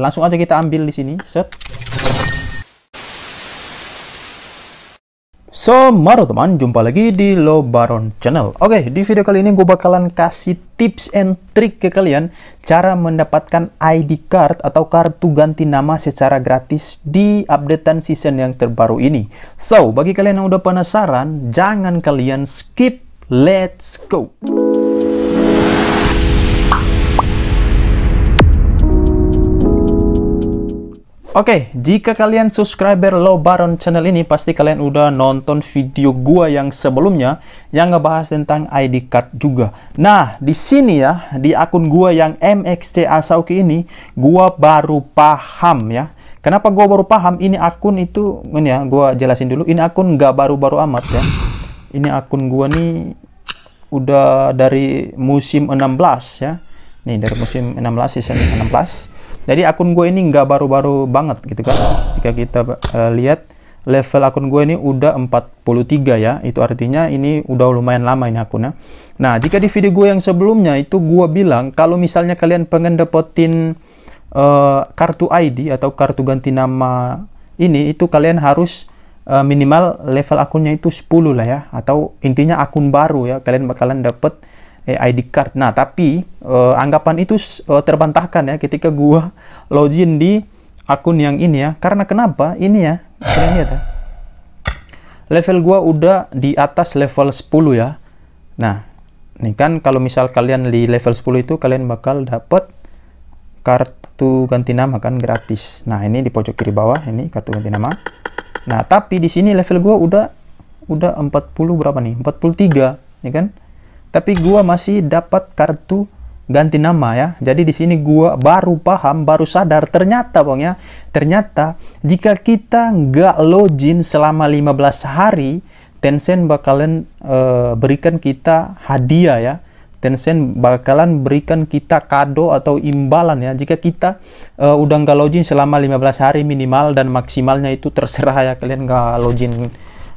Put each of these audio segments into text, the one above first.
Langsung aja kita ambil di sini, set. So, maro teman, jumpa lagi di Lo Baron Channel. Oke, okay, di video kali ini gue bakalan kasih tips and trick ke kalian cara mendapatkan ID card atau kartu ganti nama secara gratis di updatean season yang terbaru ini. So, bagi kalian yang udah penasaran, jangan kalian skip. Let's go! Oke, okay, jika kalian subscriber Low Baron channel ini, pasti kalian udah nonton video gua yang sebelumnya yang ngebahas tentang ID card juga. Nah, di sini ya, di akun gua yang MXC Asauki ini, gua baru paham ya. Kenapa gua baru paham? Ini akun itu, ini ya, gua jelasin dulu. Ini akun nggak baru-baru amat ya. Ini akun gua nih udah dari musim 16 ya. Nih, dari musim 16 season 16 jadi akun gue ini nggak baru-baru banget gitu kan Jika kita uh, lihat level akun gue ini udah 43 ya itu artinya ini udah lumayan lama ini akunnya nah jika di video gue yang sebelumnya itu gue bilang kalau misalnya kalian pengen dapetin uh, kartu ID atau kartu ganti nama ini itu kalian harus eh, minimal level akunnya itu 10 lah ya atau intinya akun baru ya kalian bakalan dapet Eh, ID card. Nah, tapi uh, anggapan itu uh, terbantahkan ya ketika gua login di akun yang ini ya. Karena kenapa? Ini ya, Ini ya. Level gua udah di atas level 10 ya. Nah, ini kan kalau misal kalian di level 10 itu kalian bakal dapat kartu ganti nama kan gratis. Nah, ini di pojok kiri bawah ini kartu ganti nama. Nah, tapi di sini level gua udah udah 40 berapa nih? 43, ya kan? tapi gua masih dapat kartu ganti nama ya. Jadi di sini gua baru paham, baru sadar ternyata Bang ya, ternyata jika kita nggak login selama 15 hari, Tencent bakalan uh, berikan kita hadiah ya. Tencent bakalan berikan kita kado atau imbalan ya jika kita uh, udah nggak login selama 15 hari minimal dan maksimalnya itu terserah ya kalian nggak login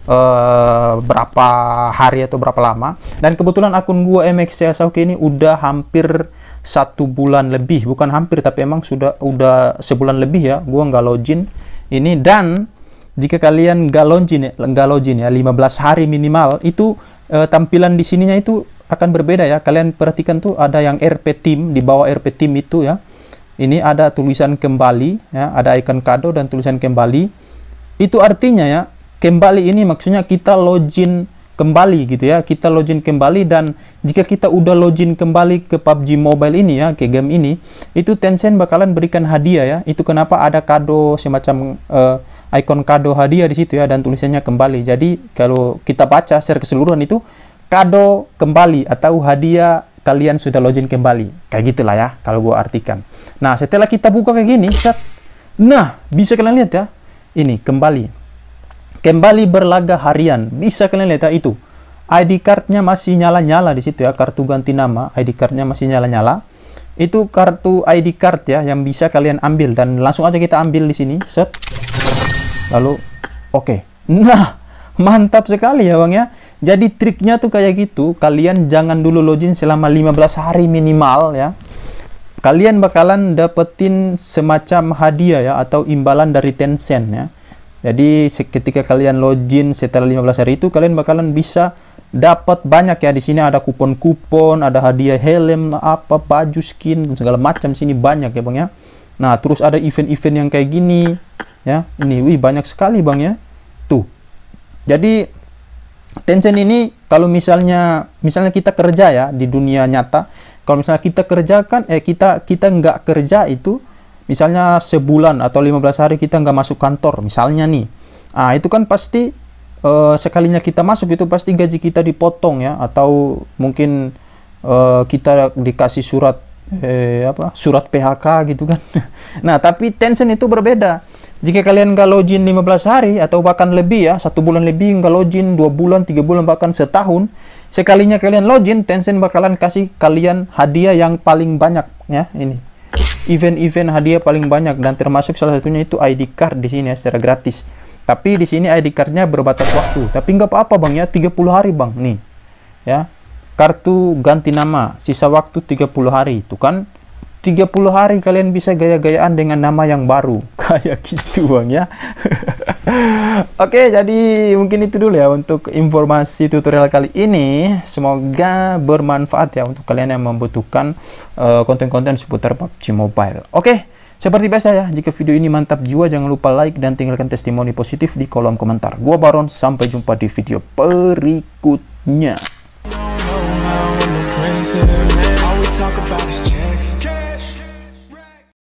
uh, berapa hari atau berapa lama dan kebetulan akun gua MX Asauki ini udah hampir satu bulan lebih bukan hampir tapi emang sudah udah sebulan lebih ya gua nggak login ini dan jika kalian nggak login ya, nggak login ya 15 hari minimal itu uh, tampilan di sininya itu akan berbeda ya kalian perhatikan tuh ada yang RP team di bawah RP team itu ya ini ada tulisan kembali ya ada icon kado dan tulisan kembali itu artinya ya kembali ini maksudnya kita login kembali gitu ya kita login kembali dan jika kita udah login kembali ke PUBG Mobile ini ya ke game ini itu Tencent bakalan berikan hadiah ya itu kenapa ada kado semacam uh, eh, icon kado hadiah di situ ya dan tulisannya kembali jadi kalau kita baca secara keseluruhan itu kado kembali atau hadiah kalian sudah login kembali kayak gitulah ya kalau gua artikan nah setelah kita buka kayak gini set nah bisa kalian lihat ya ini kembali kembali berlaga harian. Bisa kalian lihat ya itu. ID cardnya masih nyala-nyala di situ ya, kartu ganti nama, ID cardnya masih nyala-nyala. Itu kartu ID card ya yang bisa kalian ambil dan langsung aja kita ambil di sini, set. Lalu oke. Okay. Nah, mantap sekali ya Bang ya. Jadi triknya tuh kayak gitu, kalian jangan dulu login selama 15 hari minimal ya. Kalian bakalan dapetin semacam hadiah ya atau imbalan dari Tencent ya. Jadi ketika kalian login setelah 15 hari itu kalian bakalan bisa dapat banyak ya di sini ada kupon-kupon, ada hadiah helm, apa baju skin segala macam sini banyak ya Bang ya. Nah, terus ada event-event yang kayak gini ya. Ini wih banyak sekali Bang ya. Tuh. Jadi Tencent ini kalau misalnya misalnya kita kerja ya di dunia nyata, kalau misalnya kita kerjakan eh kita kita nggak kerja itu misalnya sebulan atau 15 hari kita nggak masuk kantor misalnya nih ah itu kan pasti uh, sekalinya kita masuk itu pasti gaji kita dipotong ya atau mungkin uh, kita dikasih surat eh, apa surat PHK gitu kan nah tapi tension itu berbeda jika kalian nggak login 15 hari atau bahkan lebih ya satu bulan lebih nggak login dua bulan tiga bulan bahkan setahun sekalinya kalian login Tencent bakalan kasih kalian hadiah yang paling banyak ya ini event-event hadiah paling banyak dan termasuk salah satunya itu ID card di sini ya secara gratis. Tapi di sini ID cardnya berbatas waktu. Tapi nggak apa-apa bang ya 30 hari bang nih ya kartu ganti nama sisa waktu 30 hari itu kan 30 hari kalian bisa gaya-gayaan dengan nama yang baru kayak gitu bang ya oke jadi mungkin itu dulu ya untuk informasi tutorial kali ini semoga bermanfaat ya untuk kalian yang membutuhkan eh, konten-konten uh, seputar PUBG Mobile oke seperti biasa ya, jika video ini mantap jiwa jangan lupa like dan tinggalkan testimoni positif di kolom komentar. Gua Baron, sampai jumpa di video berikutnya.